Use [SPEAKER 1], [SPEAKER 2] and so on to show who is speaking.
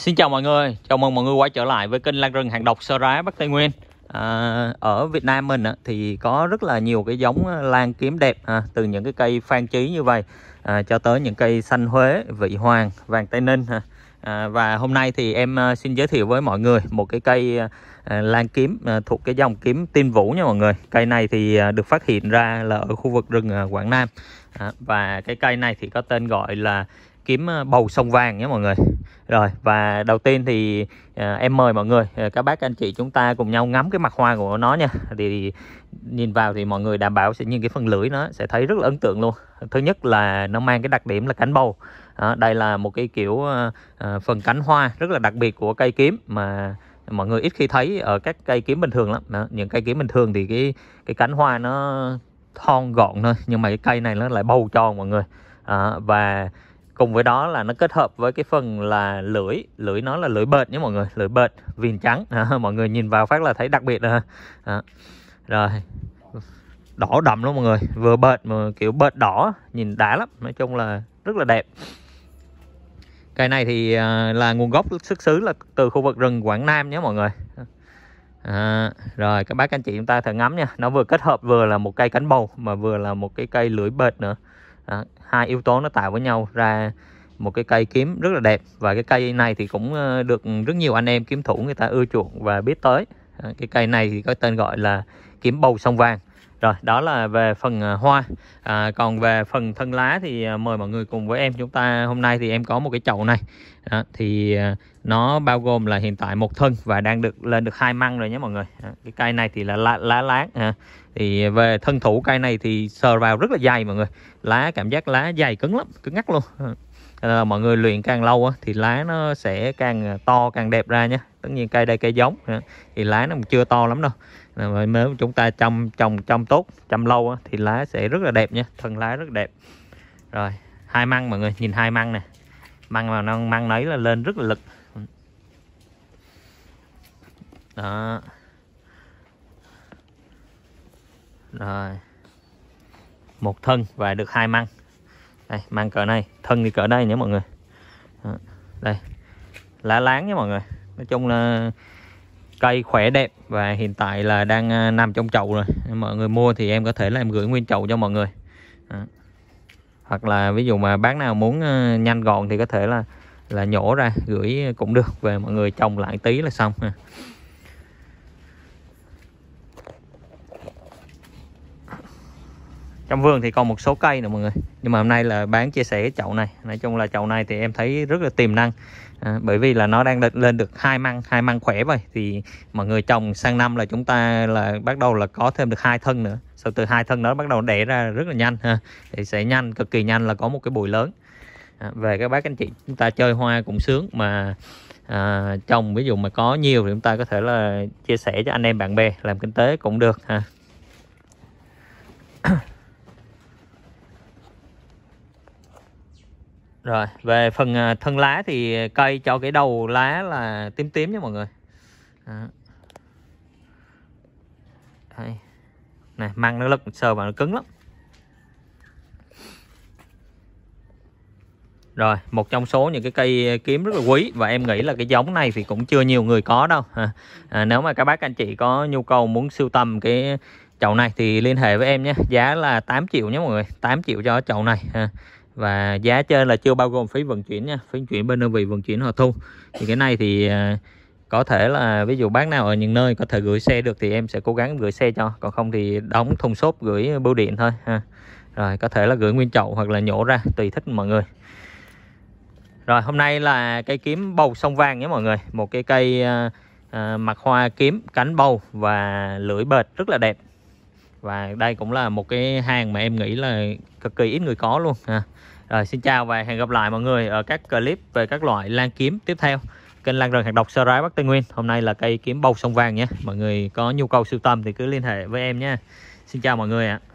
[SPEAKER 1] Xin chào mọi người, chào mừng mọi người quay trở lại với kênh Lan Rừng Hàng Độc Sơ Rá Bắc Tây Nguyên à, Ở Việt Nam mình á, thì có rất là nhiều cái giống lan kiếm đẹp à, Từ những cái cây phan trí như vậy à, cho tới những cây xanh Huế, vị hoàng, vàng Tây Ninh à. Và hôm nay thì em à, xin giới thiệu với mọi người một cái cây à, à, lan kiếm thuộc cái dòng kiếm tiên vũ nha mọi người Cây này thì được phát hiện ra là ở khu vực rừng Quảng Nam à, Và cái cây này thì có tên gọi là kiếm bầu sông vàng nhé mọi người rồi và đầu tiên thì à, em mời mọi người à, các bác anh chị chúng ta cùng nhau ngắm cái mặt hoa của nó nha. Thì nhìn vào thì mọi người đảm bảo sẽ nhìn cái phần lưỡi nó sẽ thấy rất là ấn tượng luôn. Thứ nhất là nó mang cái đặc điểm là cánh bầu. À, đây là một cái kiểu à, à, phần cánh hoa rất là đặc biệt của cây kiếm mà mọi người ít khi thấy ở các cây kiếm bình thường lắm. Đó, những cây kiếm bình thường thì cái cái cánh hoa nó thon gọn thôi nhưng mà cái cây này nó lại bầu tròn mọi người. À, và cùng với đó là nó kết hợp với cái phần là lưỡi lưỡi nó là lưỡi bệt nhé mọi người lưỡi bệt viền trắng à, mọi người nhìn vào phát là thấy đặc biệt à. À. rồi đỏ đậm luôn mọi người vừa bệt mà kiểu bệt đỏ nhìn đã lắm nói chung là rất là đẹp cây này thì à, là nguồn gốc xuất xứ là từ khu vực rừng Quảng Nam nhé mọi người à, rồi các bác anh chị chúng ta thử ngắm nha nó vừa kết hợp vừa là một cây cánh bầu mà vừa là một cái cây lưỡi bệt nữa à, hai yếu tố nó tạo với nhau ra một cái cây kiếm rất là đẹp và cái cây này thì cũng ờ, được rất nhiều anh em kiếm thủ người ta ưa chuộng và biết tới à, cái cây này thì có tên gọi là kiếm bầu sông vàng rồi đó là về phần à, hoa à, còn về phần thân lá thì à, mời mọi người cùng với em chúng ta hôm nay thì em có một cái chậu này đó, thì à, nó bao gồm là hiện tại một thân và đang được lên được hai măng rồi nhé mọi người à, cái cây này thì là lá lá lá à, thì về thân thủ cây này thì sờ vào rất là dày mọi người lá cảm giác lá dày cứng lắm cứng ngắt luôn à mọi người luyện càng lâu á, thì lá nó sẽ càng to càng đẹp ra nhé tất nhiên cây đây cây giống thì lá nó chưa to lắm đâu vậy nếu chúng ta chăm trồng chăm tốt chăm lâu á, thì lá sẽ rất là đẹp nhé thân lá rất đẹp rồi hai măng mọi người nhìn hai măng nè măng mà nó măng nấy là lên rất là lực đó rồi một thân và được hai măng đây măng cỡ này thân thì cỡ đây nhé mọi người đó. đây lá láng nhé mọi người nói chung là cây khỏe đẹp và hiện tại là đang à, nằm trong chậu rồi mọi người mua thì em có thể là em gửi nguyên chậu cho mọi người à. hoặc là ví dụ mà bác nào muốn à, nhanh gọn thì có thể là là nhổ ra gửi cũng được về mọi người trồng lại tí là xong ha. trong vườn thì còn một số cây nữa mọi người nhưng mà hôm nay là bán chia sẻ cái chậu này nói chung là chậu này thì em thấy rất là tiềm năng à, bởi vì là nó đang lên được hai măng hai măng khỏe vậy thì mọi người trồng sang năm là chúng ta là bắt đầu là có thêm được hai thân nữa sau từ hai thân đó bắt đầu đẻ ra rất là nhanh ha thì sẽ nhanh cực kỳ nhanh là có một cái bụi lớn à, về các bác anh chị chúng ta chơi hoa cũng sướng mà à, trồng ví dụ mà có nhiều thì chúng ta có thể là chia sẻ cho anh em bạn bè làm kinh tế cũng được ha Rồi, về phần à, thân lá thì cây cho cái đầu lá là tím tím nha mọi người. Đây. Này, mang nó lực sờ vào nó cứng lắm. Rồi, một trong số những cái cây kiếm rất là quý và em nghĩ là cái giống này thì cũng chưa nhiều người có đâu. À, nếu mà các bác anh chị có nhu cầu muốn sưu tầm cái chậu này thì liên hệ với em nhé. Giá là 8 triệu nhé mọi người, 8 triệu cho chậu này. À và giá trên là chưa bao gồm phí vận chuyển nha phí vận chuyển bên đơn vị vận chuyển họ thu thì cái này thì à, có thể là ví dụ bác nào ở những nơi có thể gửi xe được thì em sẽ cố gắng gửi xe cho còn không thì đóng thùng xốp gửi bưu điện thôi ha rồi có thể là gửi nguyên chậu hoặc là nhổ ra tùy thích mọi người rồi hôm nay là cây kiếm bầu sông vàng nhé mọi người một cái cây à, à mặt hoa kiếm cánh bầu và lưỡi bệt rất là đẹp và đây cũng là một cái hàng mà em nghĩ là cực kỳ ít người có luôn ha rồi xin chào và hẹn gặp lại mọi người ở các clip về các loại lan kiếm tiếp theo kênh lan rừng hạt độc sơ rái bắc tây nguyên hôm nay là cây kiếm bầu sông vàng nhé mọi người có nhu cầu sưu tầm thì cứ liên hệ với em nhé xin chào mọi người ạ à.